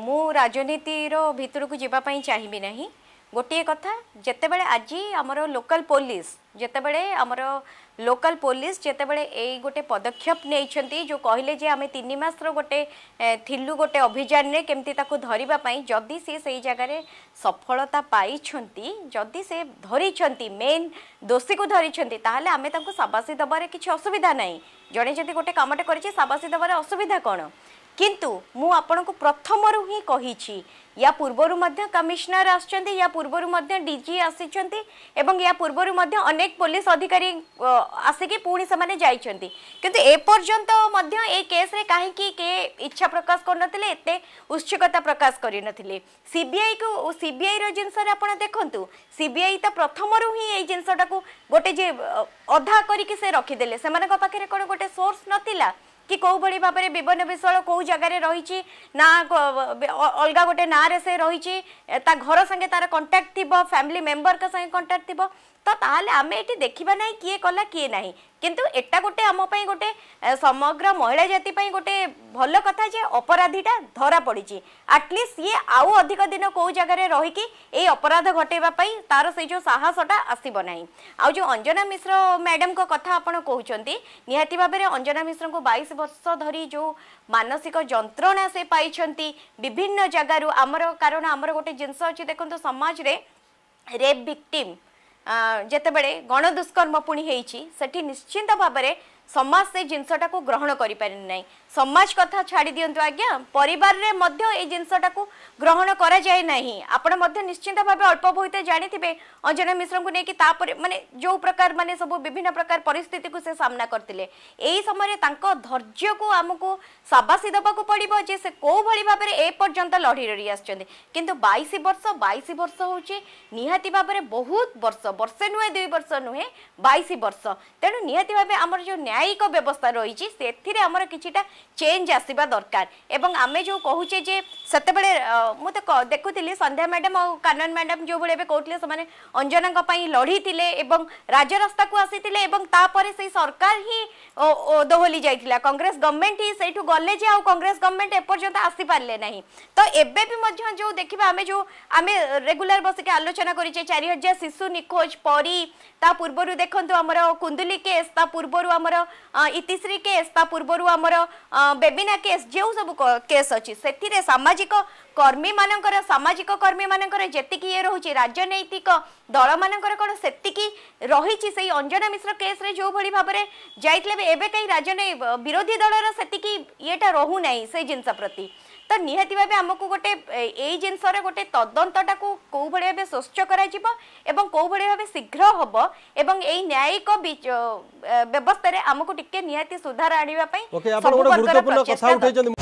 मु राजनीतिर भर को जीपाई चाहिए ना गोटे कथा जिते बड़े आज आम लोकाल पुलिस जिते बड़े आम लोकाल पुलिस जिते बड़े ये गोटे पदक्षेप नहीं जो कहले आम तीन मस गोटे गोटे अभियान में कमी धरवापी जदि से सही जगार सफलता पाई जदि से धरी मेन दोषी को धरी आम सबासी दबार किसी असुविधा ना जड़े जदि गोटे कमटे करबासी दबार असुविधा कौन किंतु मु को प्रथम रु या पूर्वर कमिश्नर या पूर्वर डीजी आसी या पूर्वर अनेक पुलिस अधिकारी आसिक पुणी से जाती कितु केस इच्छा प्रकाश कर करते उत्सुकता प्रकाश कर सीबीआई को सीबीआई जिनस देखु सीबीआई तो प्रथम रु ही जिनसटा को गोटे जे अधा करके रखीदे से कौन गोटे सोर्स नाला କି କେଉଁଭଳି ଭାବରେ ବିବର୍ଣ୍ଣ ବିଶ୍ୱାଳ କେଉଁ ଜାଗାରେ ରହିଛି ନା ଅଲଗା ଗୋଟେ ନାଁରେ ସେ ରହିଛି ତା ଘର ସାଙ୍ଗେ ତାର କଣ୍ଟାକ୍ଟ ଥିବ ଫ୍ୟାମିଲି ମେମ୍ବରଙ୍କ ସାଙ୍ଗେ କଣ୍ଟାକ୍ଟ ଥିବ ତ ତାହେଲେ ଆମେ ଏଠି ଦେଖିବା ନାହିଁ କିଏ କଲା କିଏ ନାହିଁ କିନ୍ତୁ ଏଟା ଗୋଟେ ଆମ ପାଇଁ ଗୋଟେ ସମଗ୍ର ମହିଳା ଜାତି ପାଇଁ ଗୋଟେ ଭଲ କଥା ଯେ ଅପରାଧୀଟା ଧରା ପଡ଼ିଛି ଆଟଲିଷ୍ଟ ସିଏ ଆଉ ଅଧିକ ଦିନ କୋଉ ଜାଗାରେ ରହିକି ଏଇ ଅପରାଧ ଘଟେଇବା ପାଇଁ ତାର ସେଇ ଯୋଉ ସାହସଟା ଆସିବ ନାହିଁ ଆଉ ଯୋଉ ଅଞ୍ଜନା ମିଶ୍ର ମ୍ୟାଡ଼ାମଙ୍କ କଥା ଆପଣ କହୁଛନ୍ତି ନିହାତି ଭାବରେ ଅଞ୍ଜନା ମିଶ୍ରଙ୍କୁ ବାଇଶ ବର୍ଷ ଧରି ଯୋଉ ମାନସିକ ଯନ୍ତ୍ରଣା ସେ ପାଇଛନ୍ତି ବିଭିନ୍ନ ଜାଗାରୁ ଆମର କାରଣ ଆମର ଗୋଟେ ଜିନିଷ ଅଛି ଦେଖନ୍ତୁ ସମାଜରେ ରେପ୍ ଭିକ୍ଟିମ୍ ଯେତେବେଳେ ଗଣଦୁଷ୍କର୍ମ ପୁଣି ହେଇଛି ସେଠି ନିଶ୍ଚିନ୍ତ ଭାବରେ সমাজ সেই জিনিসটাকে গ্রহণ করে পারি না সমাজ কথা ছাড়ি দিও আজ্ঞা পরিবারে মধ্যে এই জিনিসটাকে গ্রহণ করা যায় না আপনার মধ্যে নিশ্চিন্ত ভাবে অল্প বহুতে জাঁথিবে অঞ্জনা মিশ্রকে নিয়ে তাপরে মানে যে প্রকার মানে সবু বিভিন্ন প্রকার পরিস্থিতি সে সামনা করলে এই সময় তাঁর ধৈর্যকু আমি সাবাসি দেওয়া পড়ব যে সে কোভাবে ভাবে এ পর্যন্ত লড়ি লড়ি আসছেন কিন্তু বাইশ বর্ষ বাইশ বর্ষ হচ্ছে নিহতি ভাবে বহুত বর্ষ বর্ষে নুহে দুই বর্ষ নুহে বাইশ বর্ষ তেমন নিহতি ভাবে আমার যে ନ୍ୟାୟିକ ବ୍ୟବସ୍ଥା ରହିଛି ସେଥିରେ ଆମର କିଛିଟା ଚେଞ୍ଜ ଆସିବା ଦରକାର ଏବଂ ଆମେ ଯେଉଁ କହୁଛେ ଯେ ସେତେବେଳେ ମୁଁ ତ ଦେଖୁଥିଲି ସନ୍ଧ୍ୟା ମ୍ୟାଡ଼ାମ୍ ଆଉ କାନନ ମ୍ୟାଡ଼ାମ୍ ଯେଉଁଭଳି ଏବେ କହୁଥିଲେ ସେମାନେ ଅଞ୍ଜନାଙ୍କ ପାଇଁ ଲଢ଼ିଥିଲେ ଏବଂ ରାଜରାସ୍ତାକୁ ଆସିଥିଲେ ଏବଂ ତାପରେ ସେଇ ସରକାର ହିଁ ଦୋହଲି ଯାଇଥିଲା କଂଗ୍ରେସ ଗଭର୍ଣ୍ଣମେଣ୍ଟ ହିଁ ସେଇଠୁ ଗଲେ ଯେ ଆଉ କଂଗ୍ରେସ ଗଭର୍ଣ୍ଣମେଣ୍ଟ ଏପର୍ଯ୍ୟନ୍ତ ଆସିପାରିଲେ ନାହିଁ ତ ଏବେ ବି ମଧ୍ୟ ଯେଉଁ ଦେଖିବା ଆମେ ଯେଉଁ ଆମେ ରେଗୁଲାର ବସିକି ଆଲୋଚନା କରିଛେ ଚାରି ହଜାର ଶିଶୁ ନିଖୋଜ ପରି ତା ପୂର୍ବରୁ ଦେଖନ୍ତୁ ଆମର କୁନ୍ଦୁଲି କେସ୍ ତା ପୂର୍ବରୁ ଆମର ইতিশ্রী কেস তা পূর্বর আমার বেবিনা কেস যে সব কেস অথিরে সামাজিক কর্মী মানকর সামাজিক কর্মী মানকর যেতিকি ইয়ে রয়েছে রাজনৈতিক দল মানকর কোণ সেতিকি রয়েছে সেই অঞ্জনা মিশ্র কেস্রে যেভাবে ভাবে যাই এবে কাই রাজনৈ বিরোধী দলর সেতিকি ইয়েটা রহু না সেই জিনিস প্রতি ତ ନିହାତି ଭାବେ ଆମକୁ ଗୋଟେ ଏଇ ଜିନିଷରେ ଗୋଟେ ତଦନ୍ତଟାକୁ କେଉଁଭଳି ଭାବେ ସ୍ୱଚ୍ଛ କରାଯିବ ଏବଂ କେଉଁଭଳି ଭାବେ ଶୀଘ୍ର ହବ ଏବଂ ଏଇ ନ୍ୟାୟିକ ବ୍ୟବସ୍ଥାରେ ଆମକୁ ଟିକେ ନିହାତି ସୁଧାର ଆଣିବା ପାଇଁ